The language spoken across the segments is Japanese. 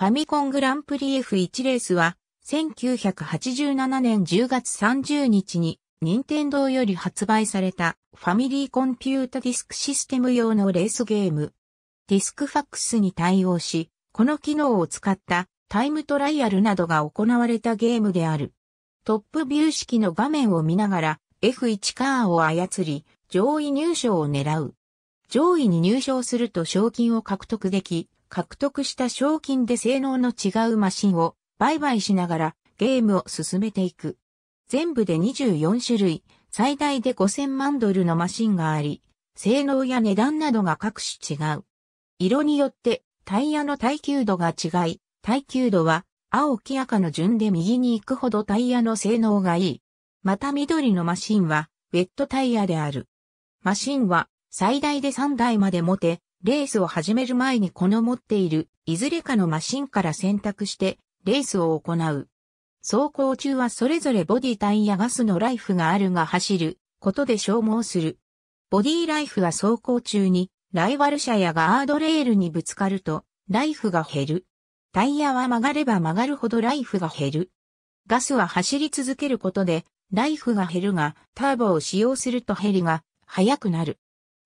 ファミコングランプリ F1 レースは、1987年10月30日に、任天堂より発売された、ファミリーコンピュータディスクシステム用のレースゲーム。ディスクファックスに対応し、この機能を使ったタイムトライアルなどが行われたゲームである。トップビュー式の画面を見ながら F1 カーを操り、上位入賞を狙う。上位に入賞すると賞金を獲得でき、獲得した賞金で性能の違うマシンを売買しながらゲームを進めていく。全部で24種類、最大で5000万ドルのマシンがあり、性能や値段などが各種違う。色によってタイヤの耐久度が違い、耐久度は青き赤の順で右に行くほどタイヤの性能がいい。また緑のマシンはウェットタイヤである。マシンは最大で3台まで持て、レースを始める前にこの持っているいずれかのマシンから選択してレースを行う。走行中はそれぞれボディタイヤガスのライフがあるが走ることで消耗する。ボディライフは走行中にライバル車やガードレールにぶつかるとライフが減る。タイヤは曲がれば曲がるほどライフが減る。ガスは走り続けることでライフが減るがターボを使用するとヘリが速くなる。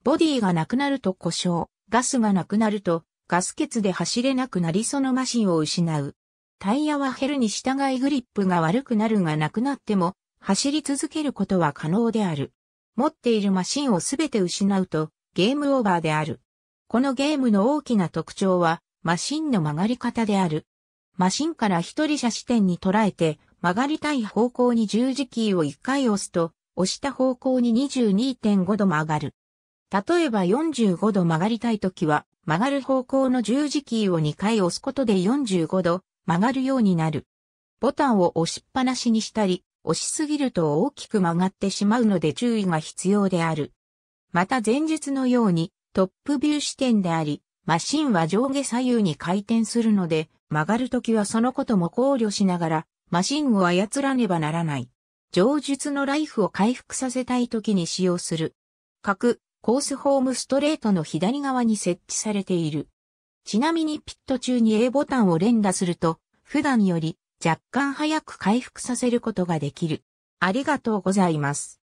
ボディがなくなると故障。ガスがなくなると、ガス欠で走れなくなりそのマシンを失う。タイヤは減るに従いグリップが悪くなるがなくなっても、走り続けることは可能である。持っているマシンをすべて失うと、ゲームオーバーである。このゲームの大きな特徴は、マシンの曲がり方である。マシンから一人車視点に捉えて、曲がりたい方向に十字キーを1回押すと、押した方向に22.5度曲がる。例えば45度曲がりたいときは、曲がる方向の十字キーを2回押すことで45度曲がるようになる。ボタンを押しっぱなしにしたり、押しすぎると大きく曲がってしまうので注意が必要である。また前述のようにトップビュー視点であり、マシンは上下左右に回転するので、曲がるときはそのことも考慮しながら、マシンを操らねばならない。上述のライフを回復させたいときに使用する。コースホームストレートの左側に設置されている。ちなみにピット中に A ボタンを連打すると、普段より若干早く回復させることができる。ありがとうございます。